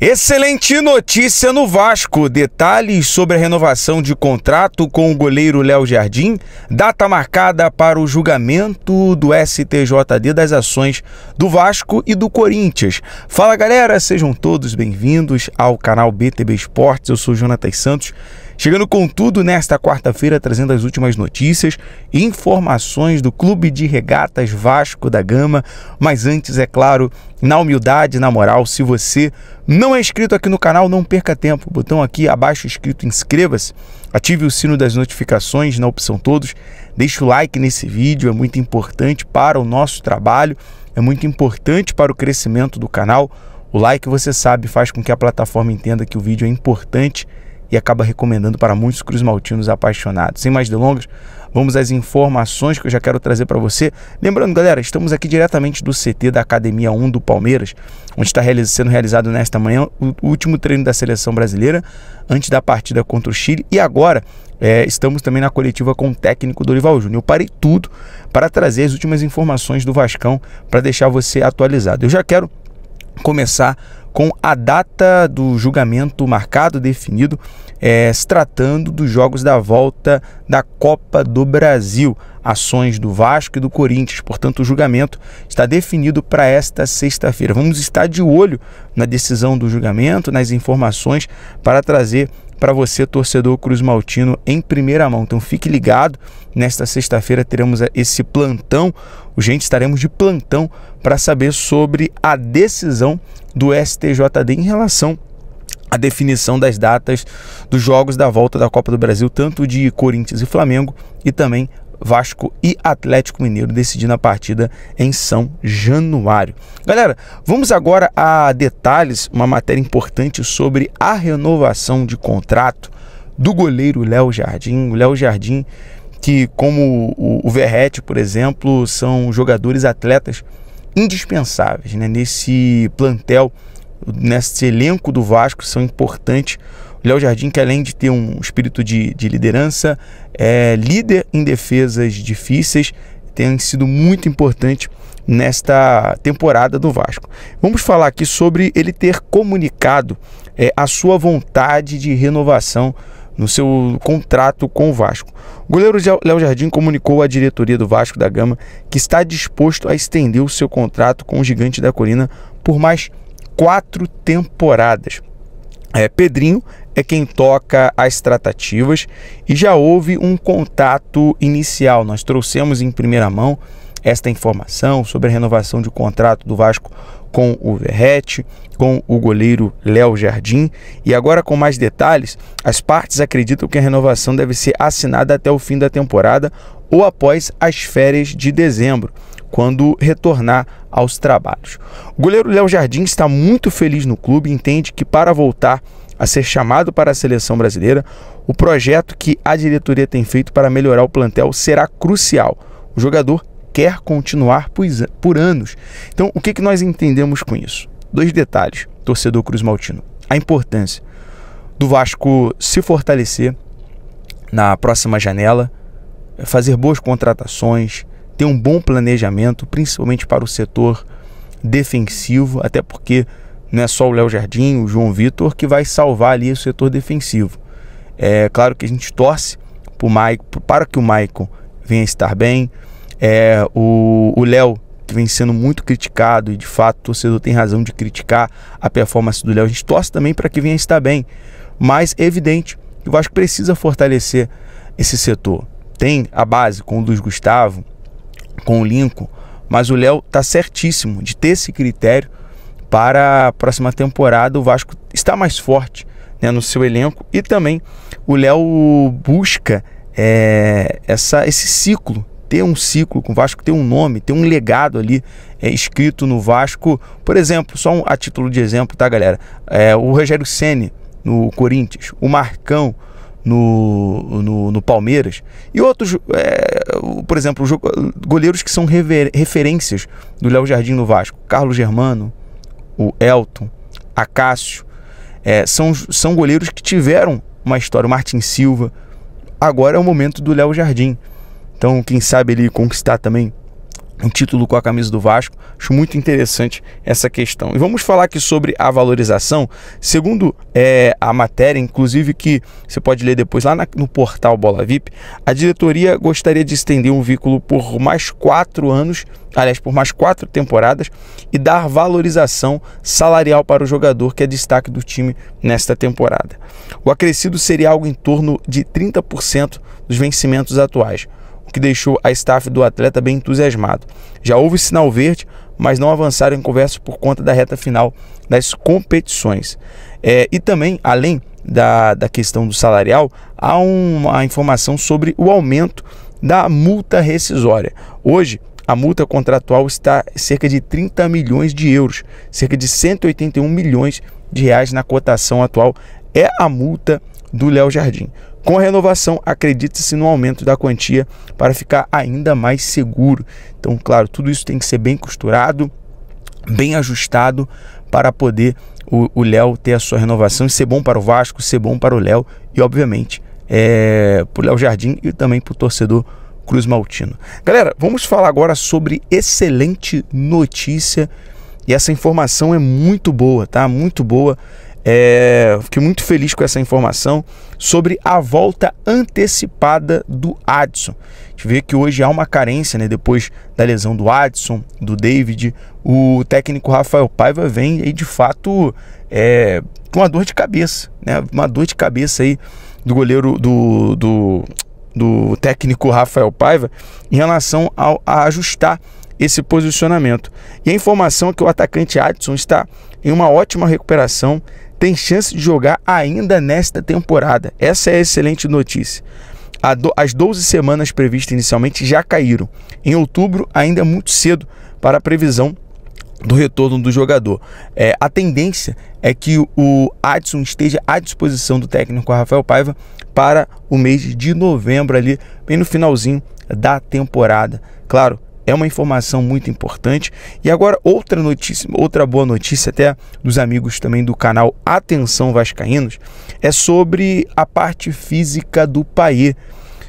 Excelente notícia no Vasco. Detalhes sobre a renovação de contrato com o goleiro Léo Jardim. Data marcada para o julgamento do STJD das ações do Vasco e do Corinthians. Fala galera, sejam todos bem-vindos ao canal BTB Esportes. Eu sou Jonathan Santos Chegando com tudo nesta quarta-feira, trazendo as últimas notícias e informações do Clube de Regatas Vasco da Gama. Mas antes, é claro, na humildade, na moral, se você não é inscrito aqui no canal, não perca tempo. O botão aqui abaixo escrito inscreva-se, ative o sino das notificações na opção todos, deixe o like nesse vídeo, é muito importante para o nosso trabalho, é muito importante para o crescimento do canal. O like, você sabe, faz com que a plataforma entenda que o vídeo é importante e acaba recomendando para muitos maltinos apaixonados. Sem mais delongas, vamos às informações que eu já quero trazer para você. Lembrando, galera, estamos aqui diretamente do CT da Academia 1 do Palmeiras, onde está sendo realizado nesta manhã o último treino da seleção brasileira antes da partida contra o Chile e agora é, estamos também na coletiva com o técnico Dorival Júnior. Eu parei tudo para trazer as últimas informações do Vascão para deixar você atualizado. Eu já quero começar com a data do julgamento marcado, definido, é, se tratando dos jogos da volta da Copa do Brasil ações do Vasco e do Corinthians. Portanto, o julgamento está definido para esta sexta-feira. Vamos estar de olho na decisão do julgamento, nas informações para trazer para você, torcedor Cruz Maltino, em primeira mão. Então fique ligado, nesta sexta-feira teremos eh, esse plantão, o gente estaremos de plantão para saber sobre a decisão do STJD em relação à definição das datas dos jogos da volta da Copa do Brasil, tanto de Corinthians e Flamengo, e também Vasco e Atlético Mineiro decidindo a partida em São Januário. Galera, vamos agora a detalhes, uma matéria importante sobre a renovação de contrato do goleiro Léo Jardim. O Léo Jardim, que como o Verrete, por exemplo, são jogadores atletas indispensáveis né? nesse plantel, nesse elenco do Vasco, são importantes Léo Jardim, que além de ter um espírito de, de liderança, é líder em defesas difíceis, tem sido muito importante nesta temporada do Vasco. Vamos falar aqui sobre ele ter comunicado é, a sua vontade de renovação no seu contrato com o Vasco. O goleiro Léo Jardim comunicou à diretoria do Vasco da Gama que está disposto a estender o seu contrato com o Gigante da Colina por mais quatro temporadas. É, Pedrinho é quem toca as tratativas e já houve um contato inicial. Nós trouxemos em primeira mão esta informação sobre a renovação de contrato do Vasco com o Verrete, com o goleiro Léo Jardim. E agora, com mais detalhes, as partes acreditam que a renovação deve ser assinada até o fim da temporada ou após as férias de dezembro, quando retornar aos trabalhos. O goleiro Léo Jardim está muito feliz no clube e entende que para voltar a ser chamado para a seleção brasileira, o projeto que a diretoria tem feito para melhorar o plantel será crucial. O jogador quer continuar por anos. Então, o que, que nós entendemos com isso? Dois detalhes, torcedor Cruz Maltino. A importância do Vasco se fortalecer na próxima janela, fazer boas contratações, ter um bom planejamento, principalmente para o setor defensivo, até porque não é só o Léo Jardim, o João Vitor que vai salvar ali o setor defensivo. É claro que a gente torce pro para que o Maicon venha estar bem. É, o Léo, que vem sendo muito criticado, e de fato o torcedor tem razão de criticar a performance do Léo, a gente torce também para que venha estar bem. Mas é evidente que o Vasco precisa fortalecer esse setor. Tem a base com o Luiz Gustavo, com o Lincoln, mas o Léo está certíssimo de ter esse critério para a próxima temporada o Vasco está mais forte né, no seu elenco e também o Léo busca é, essa, esse ciclo ter um ciclo com o Vasco, ter um nome, ter um legado ali é, escrito no Vasco. Por exemplo, só um, a título de exemplo, tá, galera? É, o Rogério Ceni no Corinthians, o Marcão no, no, no Palmeiras e outros, é, por exemplo, goleiros que são referências do Léo Jardim no Vasco, Carlos Germano, o Elton, Acácio, é, são, são goleiros que tiveram uma história. O Martin Silva. Agora é o momento do Léo Jardim. Então, quem sabe ele conquistar também um título com a camisa do Vasco. Acho muito interessante essa questão. E vamos falar aqui sobre a valorização. Segundo é, a matéria, inclusive, que você pode ler depois lá na, no portal Bola VIP, a diretoria gostaria de estender um vínculo por mais quatro anos, aliás, por mais quatro temporadas, e dar valorização salarial para o jogador que é destaque do time nesta temporada. O acrescido seria algo em torno de 30% dos vencimentos atuais o que deixou a staff do atleta bem entusiasmado. Já houve sinal verde, mas não avançaram em conversa por conta da reta final das competições. É, e também, além da, da questão do salarial, há uma informação sobre o aumento da multa rescisória. Hoje, a multa contratual está cerca de 30 milhões de euros, cerca de 181 milhões de reais na cotação atual é a multa do Léo Jardim. Com a renovação, acredita-se no aumento da quantia para ficar ainda mais seguro. Então, claro, tudo isso tem que ser bem costurado, bem ajustado para poder o Léo ter a sua renovação e ser bom para o Vasco, ser bom para o Léo e, obviamente, é, para o Léo Jardim e também para o torcedor Cruz Maltino. Galera, vamos falar agora sobre excelente notícia e essa informação é muito boa, tá? Muito boa. É, fiquei muito feliz com essa informação sobre a volta antecipada do Adson. A gente vê que hoje há uma carência, né? Depois da lesão do Adson, do David, o técnico Rafael Paiva vem aí de fato é, com uma dor de cabeça, né? Uma dor de cabeça aí do goleiro do, do, do técnico Rafael Paiva em relação ao, a ajustar esse posicionamento. E a informação é que o atacante Adson está em uma ótima recuperação tem chance de jogar ainda nesta temporada. Essa é a excelente notícia. As 12 semanas previstas inicialmente já caíram. Em outubro, ainda é muito cedo para a previsão do retorno do jogador. É, a tendência é que o Adson esteja à disposição do técnico Rafael Paiva para o mês de novembro, ali, bem no finalzinho da temporada. Claro, é uma informação muito importante. E agora outra notícia, outra boa notícia até dos amigos também do canal Atenção Vascaínos é sobre a parte física do Paier.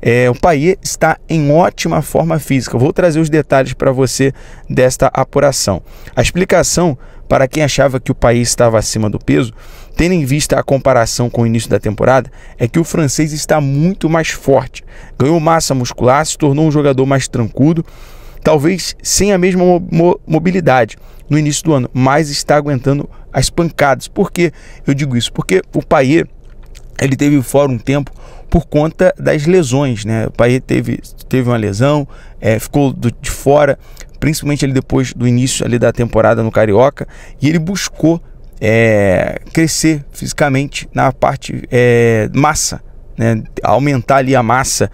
É, o Paier está em ótima forma física. Vou trazer os detalhes para você desta apuração. A explicação para quem achava que o país estava acima do peso, tendo em vista a comparação com o início da temporada, é que o francês está muito mais forte. Ganhou massa muscular, se tornou um jogador mais tranquilo talvez sem a mesma mo mobilidade no início do ano, mas está aguentando as pancadas. Por que eu digo isso? Porque o Paier ele teve fora um tempo por conta das lesões, né? O Paier teve, teve uma lesão, é, ficou do, de fora, principalmente ele depois do início ali da temporada no Carioca, e ele buscou é, crescer fisicamente na parte é, massa né, aumentar ali a massa.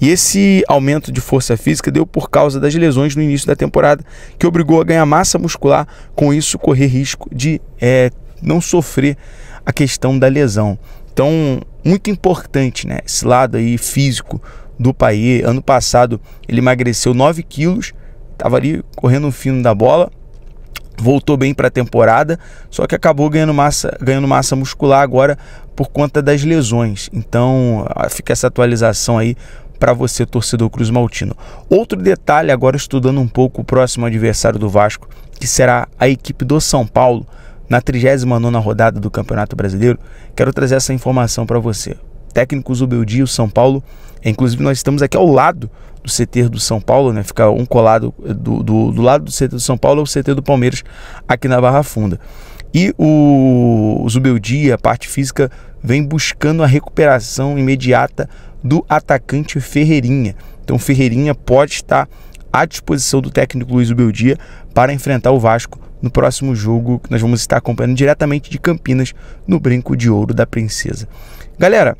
E esse aumento de força física deu por causa das lesões no início da temporada, que obrigou a ganhar massa muscular, com isso correr risco de é, não sofrer a questão da lesão. Então, muito importante, né, esse lado aí físico do Paier. Ano passado ele emagreceu 9 quilos, estava ali correndo o fino da bola, voltou bem para a temporada, só que acabou ganhando massa, ganhando massa muscular agora por conta das lesões. Então, fica essa atualização aí para você, torcedor Cruz Maltino. Outro detalhe, agora estudando um pouco o próximo adversário do Vasco, que será a equipe do São Paulo, na 39ª rodada do Campeonato Brasileiro, quero trazer essa informação para você. Técnico Zubeldia, o São Paulo, inclusive nós estamos aqui ao lado do CT do São Paulo, né? Fica um colado eh, do, do, do lado do CT do São Paulo é o CT do Palmeiras aqui na Barra Funda. E o, Zubeldia, a parte física, vem buscando a recuperação imediata do atacante Ferreirinha. Então Ferreirinha pode estar à disposição do técnico Luiz Zubeldia para enfrentar o Vasco no próximo jogo que nós vamos estar acompanhando diretamente de Campinas no Brinco de Ouro da Princesa. Galera,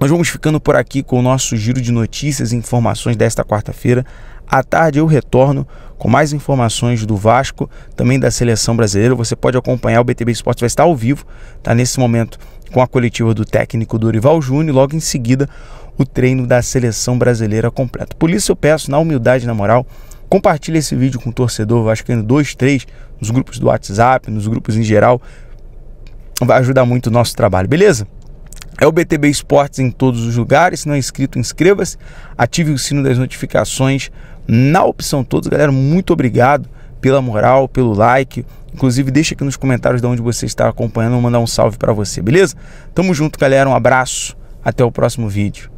nós vamos ficando por aqui com o nosso giro de notícias e informações desta quarta-feira. À tarde eu retorno com mais informações do Vasco, também da seleção brasileira. Você pode acompanhar o BTB Esporte, vai estar ao vivo, tá nesse momento com a coletiva do técnico Dorival Júnior, logo em seguida o treino da seleção brasileira completo. Por isso eu peço, na humildade na moral, compartilhe esse vídeo com o torcedor vascaíno 2, 3, nos grupos do WhatsApp, nos grupos em geral. Vai ajudar muito o nosso trabalho, beleza? É o BTB Esportes em todos os lugares. Se não é inscrito, inscreva-se. Ative o sino das notificações na opção todos. Galera, muito obrigado pela moral, pelo like. Inclusive, deixa aqui nos comentários de onde você está acompanhando. Vou mandar um salve para você, beleza? Tamo junto, galera. Um abraço. Até o próximo vídeo.